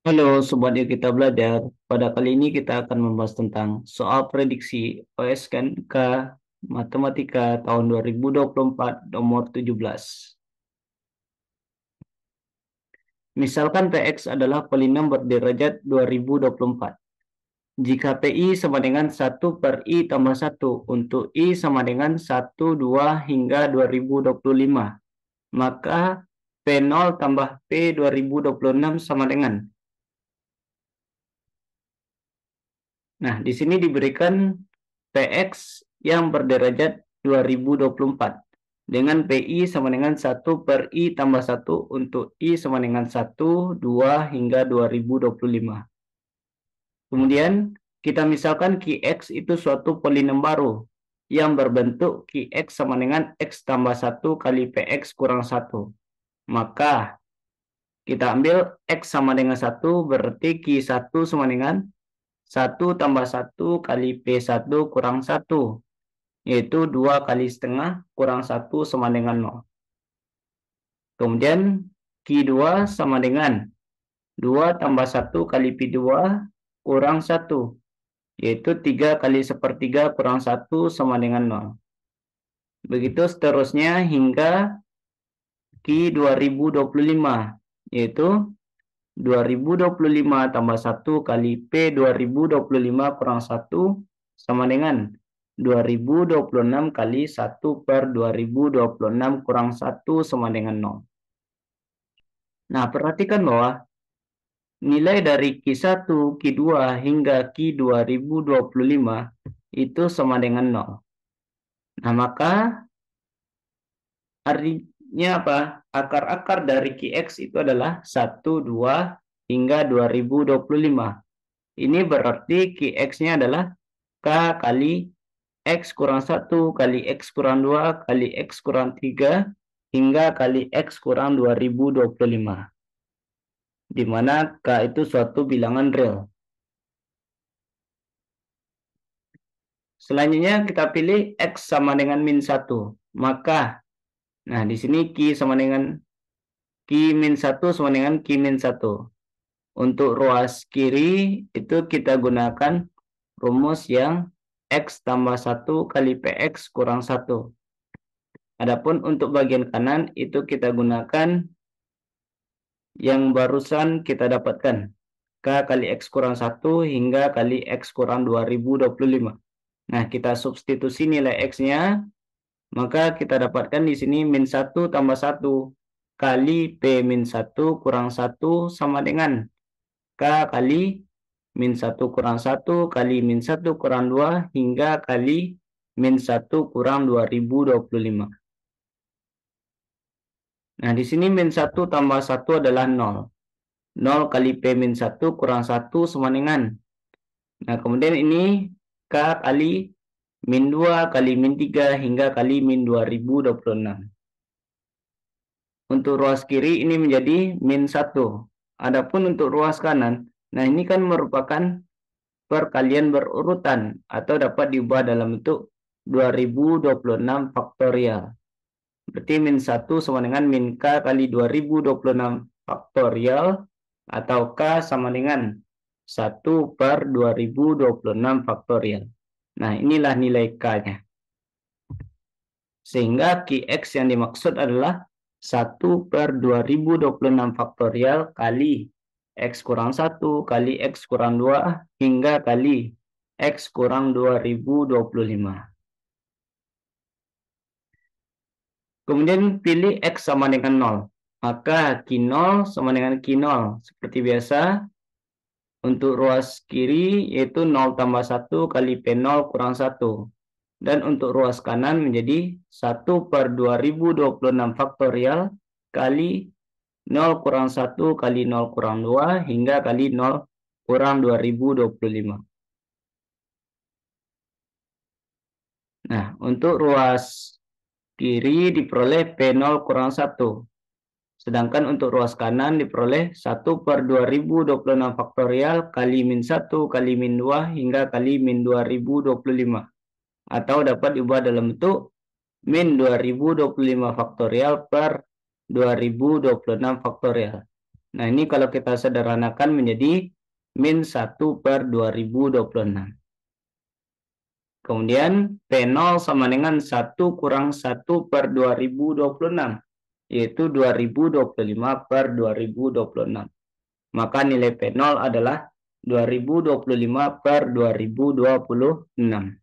Halo Sobat Yuk Kita Belajar, pada kali ini kita akan membahas tentang soal prediksi OSKNK Matematika tahun 2024 nomor 17. Misalkan PX adalah polinom berderajat 2024. Jika PI sama dengan 1 per I tambah 1 untuk I sama dengan 1, 2 hingga 2025, maka P0 tambah P 2026 sama dengan Nah, di sini diberikan PX yang berderajat 2024 dengan PI sama dengan 1 per I tambah 1 untuk I sama dengan 1, 2 hingga 2025. Kemudian kita misalkan QX itu suatu polinom baru yang berbentuk QX sama dengan X tambah 1 kali PX kurang 1. Maka kita ambil X sama dengan 1 berarti Q1 sama dengan 1 tambah 1 kali P1 kurang 1, yaitu 2 kali setengah kurang 1 sama dengan 0. Kemudian Q2 sama dengan 2 tambah 1 kali P2 kurang 1, yaitu 3 kali sepertiga kurang 1 sama dengan 0. Begitu seterusnya hingga Q2025, yaitu 2025 tambah 1 kali P 2025 kurang 1 sama dengan 2026 kali 1 per 2026 kurang 1 sama dengan 0. Nah, perhatikan bahwa nilai dari Q1, Q2 hingga Q2025 itu sama dengan 0. Nah, maka ini apa? Akar-akar dari QX itu adalah 1, 2, hingga 2025. Ini berarti QX-nya adalah K kali X kurang 1, kali X kurang 2, kali X kurang 3, hingga kali X kurang 2025. Di mana K itu suatu bilangan real. Selanjutnya kita pilih X sama dengan min 1. Maka Nah, di sini Q sama dengan Q min 1 sama dengan Q min 1. Untuk ruas kiri itu kita gunakan rumus yang X tambah 1 kali PX kurang 1. Adapun untuk bagian kanan itu kita gunakan yang barusan kita dapatkan. K kali X kurang 1 hingga kali X kurang 2025. Nah, kita substitusi nilai X-nya maka kita dapatkan di sini min 1 tambah 1 kali P min 1 kurang 1 sama dengan K kali min 1 kurang 1 kali min 1 kurang 2 hingga kali min 1 kurang 2025. Nah, di sini min 1 tambah 1 adalah 0. 0 kali P min 1 kurang 1 sama dengan. Nah, kemudian ini K kali min 2 kali min 3 hingga kali min 2026. Untuk ruas kiri ini menjadi min 1. Adapun untuk ruas kanan, nah ini kan merupakan perkalian berurutan atau dapat diubah dalam bentuk 2026 faktorial. Berarti min 1 sama dengan min K kali 2026 faktorial atau K sama dengan 1 per 2026 faktorial. Nah, inilah nilai K-nya. Sehingga QX yang dimaksud adalah 1 per 2026 faktorial kali X kurang 1 kali X kurang 2 hingga kali X kurang 2025. Kemudian pilih X sama dengan 0. Maka Q0 sama dengan Q0. Seperti biasa, untuk ruas kiri yaitu 0 tambah 1 kali P0 kurang 1. Dan untuk ruas kanan menjadi 1 per 2026 faktorial kali 0 kurang 1 kali 0 kurang 2 hingga kali 0 kurang 2025. Nah, untuk ruas kiri diperoleh P0 kurang 1. Sedangkan untuk ruas kanan diperoleh 1 per 2026 faktorial kali min 1 kali min 2 hingga kali min 2025. Atau dapat diubah dalam bentuk min 2025 faktorial per 2026 faktorial. Nah ini kalau kita sederhanakan menjadi min 1 per 2026. Kemudian P0 sama dengan 1 kurang 1 per 2026 yaitu 2025 per 2026. Maka nilai P0 adalah 2025 per 2026.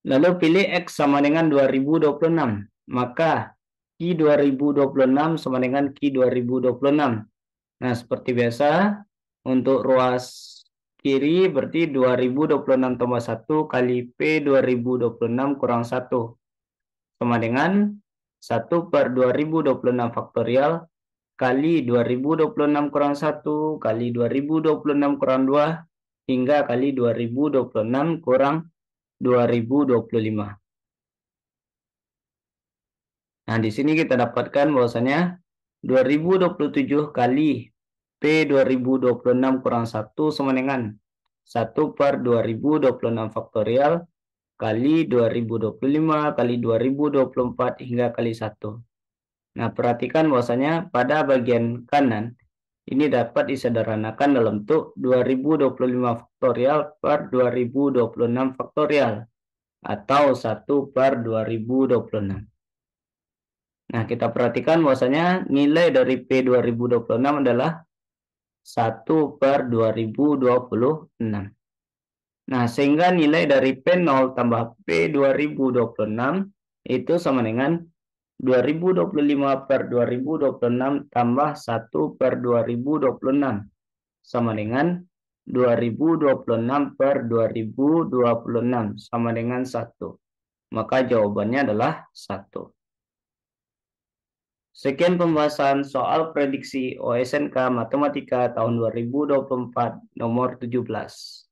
Lalu pilih X sama dengan 2026. Maka Q 2026 sama dengan Q 2026. Nah, seperti biasa, untuk ruas kiri berarti 2026 tambah 1 kali P 2026 kurang 1 sama dengan 1 per 2026 faktorial kali 2026 kurang 1 kali 2026 kurang 2 hingga kali 2026 kurang 2025. Nah, di sini kita dapatkan bahwasanya 2027 kali P 2026 kurang 1 sama dengan 1 per 2026 faktorial kali 2025 kali 2024 hingga kali 1. Nah, perhatikan bahwasanya pada bagian kanan ini dapat disederhanakan dalam bentuk 2025 faktorial per 2026 faktorial atau 1 per 2026. Nah, kita perhatikan bahwasanya nilai dari P 2026 adalah 1 per 2026. Nah, sehingga nilai dari P0 tambah P 2026 itu sama dengan 2025 per 2026 tambah 1 per 2026 sama dengan 2026 per 2026 sama dengan 1. Maka jawabannya adalah 1. Sekian pembahasan soal prediksi OSNK Matematika tahun 2024 nomor 17.